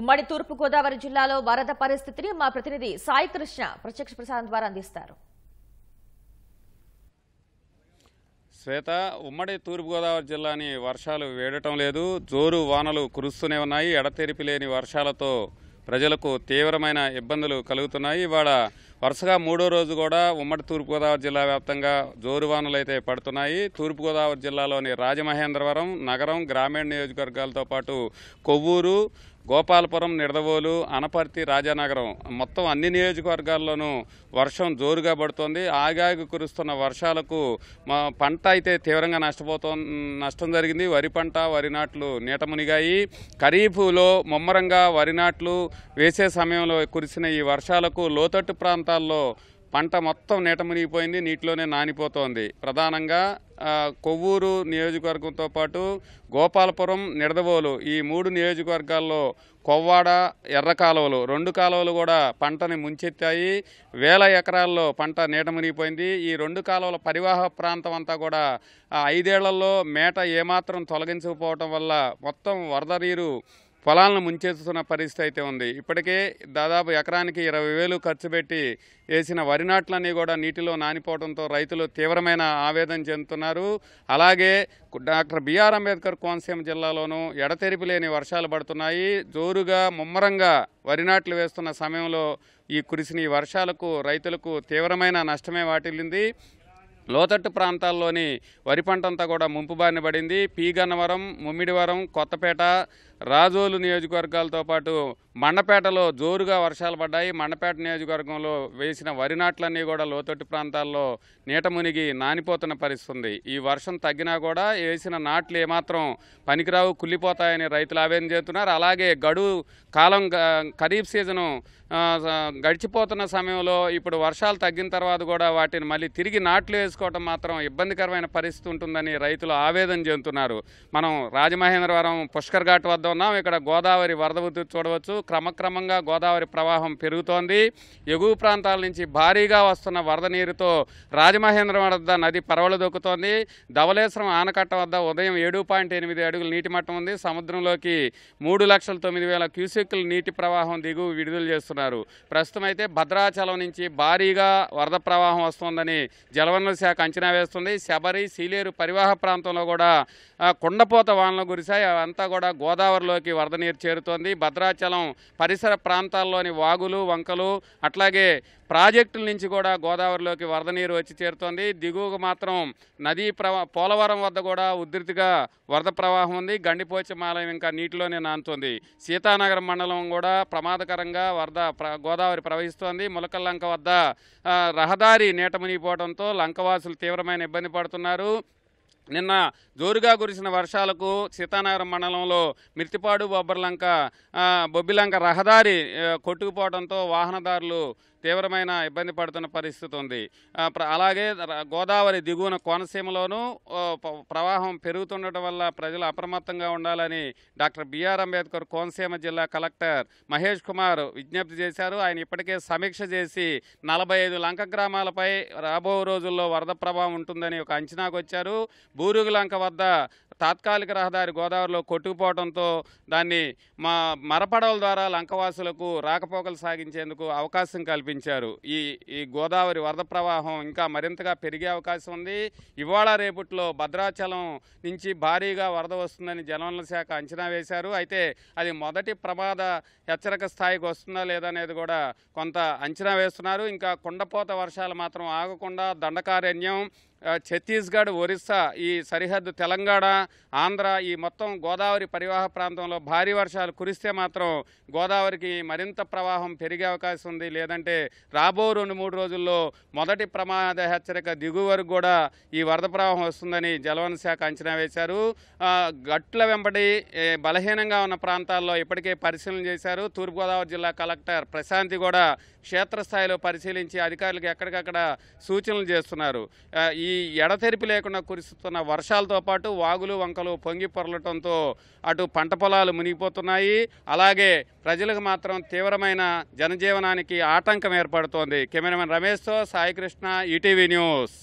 ఉమ్మడి తూర్పు గోదావరి జిల్లాలో వరద పరిస్థితిని మా ప్రతినిధి సాయి కృష్ణ ప్రత్యక్ష ప్రసారం ద్వారా అందిస్తారు శ్వేత ఉమ్మడి తూర్పుగోదావరి జిల్లాని వర్షాలు వేడటం లేదు జోరు వానలు కురుస్తూనే ఉన్నాయి ఎడతెరిపి లేని వర్షాలతో ప్రజలకు తీవ్రమైన ఇబ్బందులు కలుగుతున్నాయి ఇవాళ వరుసగా మూడో రోజు కూడా ఉమ్మడి తూర్పుగోదావరి జిల్లా వ్యాప్తంగా జోరు వానలు అయితే పడుతున్నాయి తూర్పుగోదావరి జిల్లాలోని రాజమహేంద్రవరం నగరం గ్రామీణ నియోజకవర్గాలతో పాటు కొవ్వూరు గోపాలపురం నిడదవోలు అనపర్తి రాజానగరం మొత్తం అన్ని నియోజకవర్గాల్లోనూ వర్షం జోరుగా పడుతోంది ఆగాగి కురుస్తున్న వర్షాలకు మా పంట అయితే తీవ్రంగా నష్టపోతు నష్టం జరిగింది వరి పంట వరి నాట్లు నీట మునిగాయి ఖరీఫ్లో ముమ్మరంగా వరి నాట్లు వేసే సమయంలో కురిసిన ఈ వర్షాలకు లోతట్టు ప్రాంతం ప్రాంతాల్లో పంట మొత్తం నీట మునిగిపోయింది నీటిలోనే నానిపోతోంది ప్రధానంగా కొవ్వూరు నియోజకవర్గంతో పాటు గోపాలపురం నిడదవోలు ఈ మూడు నియోజకవర్గాల్లో కొవ్వాడ ఎర్ర కాలువలు రెండు కాలువలు కూడా పంటని ముంచెత్తాయి వేల ఎకరాల్లో పంట నీట మునిగిపోయింది ఈ రెండు కాలువల పరివాహ ప్రాంతం అంతా కూడా ఐదేళ్లలో మేట ఏమాత్రం తొలగించకపోవటం వల్ల మొత్తం వరద నీరు పొలాలను ముంచేస్తున్న పరిస్థితి అయితే ఉంది ఇప్పటికే దాదాపు ఎకరానికి ఇరవై వేలు ఖర్చు పెట్టి వేసిన వరి నాట్లన్నీ కూడా నీటిలో నానిపోవడంతో రైతులు తీవ్రమైన ఆవేదన చెందుతున్నారు అలాగే డాక్టర్ బిఆర్ అంబేద్కర్ కోనసీమ జిల్లాలోనూ ఎడతెరిపి లేని వర్షాలు పడుతున్నాయి జోరుగా ముమ్మరంగా వరి నాట్లు వేస్తున్న సమయంలో ఈ కురిసిన వర్షాలకు రైతులకు తీవ్రమైన నష్టమే వాటిల్లింది లోతట్టు ప్రాంతాల్లోని వరి పంటంతా కూడా ముంపుబారిన పడింది పీ గన్నవరం ముమ్మిడివరం కొత్తపేట రాజోలు నియోజకవర్గాలతో పాటు మండపేటలో జోరుగా వర్షాలు పడ్డాయి మండపేట నియోజకవర్గంలో వేసిన వరి నాట్లన్నీ కూడా లోతట్టు ప్రాంతాల్లో నీట మునిగి నానిపోతున్న పరిస్థితుంది ఉంది ఈ వర్షం తగ్గినా కూడా వేసిన నాట్లు ఏమాత్రం పనికిరావు కుళ్ళిపోతాయని రైతులు ఆవేదన చేస్తున్నారు అలాగే గడువు కాలం ఖరీఫ్ సీజను గడిచిపోతున్న సమయంలో ఇప్పుడు వర్షాలు తగ్గిన తర్వాత కూడా వాటిని మళ్ళీ తిరిగి నాట్లు వేసుకోవటం మాత్రం ఇబ్బందికరమైన పరిస్థితి ఉంటుందని రైతులు ఆవేదన చెందుతున్నారు మనం రాజమహేంద్రవరం పుష్కర్ ఘాట్ వద్ద ఉన్నాం ఇక్కడ గోదావరి వరద ఉధృతి చూడవచ్చు క్రమక్రమంగా గోదావరి ప్రవాహం పెరుగుతోంది ఎగువ ప్రాంతాల నుంచి భారీగా వస్తున్న వరద నీరుతో రాజమహేంద్రం వద్ద నది పరవలు దొక్కుతోంది ధవలేశ్వరం ఆనకట్ట వద్ద ఉదయం ఏడు పాయింట్ ఎనిమిది అడుగుల నీటి మట్టం ఉంది సముద్రంలోకి మూడు లక్షల తొమ్మిది వేల క్యూసెక్కుల నీటి ప్రవాహం దిగు విడుదల చేస్తున్నారు ప్రస్తుతం అయితే భద్రాచలం నుంచి భారీగా వరద ప్రవాహం వస్తోందని జలవనరుల శాఖ అంచనా వేస్తుంది శబరి సీలేరు పరివాహ ప్రాంతంలో కూడా కుండపోత వానలు గురిశాయి అంతా కూడా గోదావరి గోదావరిలోకి వరద నీరు చేరుతోంది భద్రాచలం పరిసర ప్రాంతాల్లోని వాగులు వంకలు అట్లాగే ప్రాజెక్టుల నుంచి కూడా గోదావరిలోకి వరద నీరు వచ్చి చేరుతోంది దిగువకు మాత్రం నదీ ప్రవా పోలవరం వద్ద కూడా ఉధృతిగా వరద ప్రవాహం ఉంది గండిపోచమాలయం ఇంకా నీటిలోనే నానుతోంది సీతానగరం మండలం కూడా ప్రమాదకరంగా వరద గోదావరి ప్రవహిస్తోంది ములకల్లంక వద్ద రహదారి నీట మునిగిపోవడంతో లంకవాసులు తీవ్రమైన ఇబ్బంది పడుతున్నారు నిన్న జోరుగా కురిసిన వర్షాలకు సీతానగరం మండలంలో మిర్తిపాడు బొబ్బర్లంక బొబ్బిలంక రహదారి కొట్టుకుపోవడంతో వాహనదారులు తీవ్రమైన ఇబ్బంది పడుతున్న పరిస్థితి ఉంది అలాగే గోదావరి దిగువన కోనసీమలోనూ ప్రవాహం పెరుగుతుండటం వల్ల ప్రజలు అప్రమత్తంగా ఉండాలని డాక్టర్ బిఆర్ అంబేద్కర్ కోనసీమ జిల్లా కలెక్టర్ మహేష్ కుమార్ విజ్ఞప్తి చేశారు ఆయన ఇప్పటికే సమీక్ష చేసి నలభై లంక గ్రామాలపై రాబో రోజుల్లో వరద ప్రభావం ఉంటుందని ఒక అంచనాకు వచ్చారు బూరుగులంక వద్ద తాత్కాలిక రహదారి గోదావరిలో కొట్టుకుపోవడంతో దాన్ని మా మరపడవల ద్వారా లంకవాసులకు రాకపోకలు సాగించేందుకు అవకాశం కల్పించారు ఈ ఈ గోదావరి వరద ప్రవాహం ఇంకా మరింతగా పెరిగే అవకాశం ఉంది ఇవాళ రేపట్లో భద్రాచలం నుంచి భారీగా వరద వస్తుందని జలవనరుల శాఖ అంచనా వేశారు అయితే అది మొదటి ప్రమాద హెచ్చరిక స్థాయికి వస్తుందా లేదనేది కూడా కొంత అంచనా వేస్తున్నారు ఇంకా కుండపోత వర్షాలు మాత్రం ఆగకుండా దండకారణ్యం ఛత్తీస్గఢ్ ఒరిస్సా ఈ సరిహద్దు తెలంగాణ ఆంధ్ర ఈ మొత్తం గోదావరి పరివాహ ప్రాంతంలో భారీ వర్షాలు కురిస్తే మాత్రం గోదావరికి మరింత ప్రవాహం పెరిగే అవకాశం ఉంది లేదంటే రాబో రెండు మూడు రోజుల్లో మొదటి ప్రమాద హెచ్చరిక దిగువ వరకు కూడా ఈ వరద ప్రవాహం వస్తుందని జలవన శాఖ అంచనా వేశారు గట్ల వెంబడి బలహీనంగా ఉన్న ప్రాంతాల్లో ఇప్పటికే పరిశీలన చేశారు తూర్పుగోదావరి జిల్లా కలెక్టర్ ప్రశాంతి కూడా క్షేత్రస్థాయిలో పరిశీలించి అధికారులకు ఎక్కడికక్కడ సూచనలు చేస్తున్నారు ఈ ఎడతెరిపి లేకుండా కురుస్తున్న వర్షాలతో పాటు వాగులు వంకలు పొంగి పొరలటంతో అటు పంట పొలాలు మునిగిపోతున్నాయి అలాగే ప్రజలకు మాత్రం తీవ్రమైన జనజీవనానికి ఆటంకం ఏర్పడుతోంది కెమెరామెన్ రమేష్తో సాయికృష్ణ ఈటీవీ న్యూస్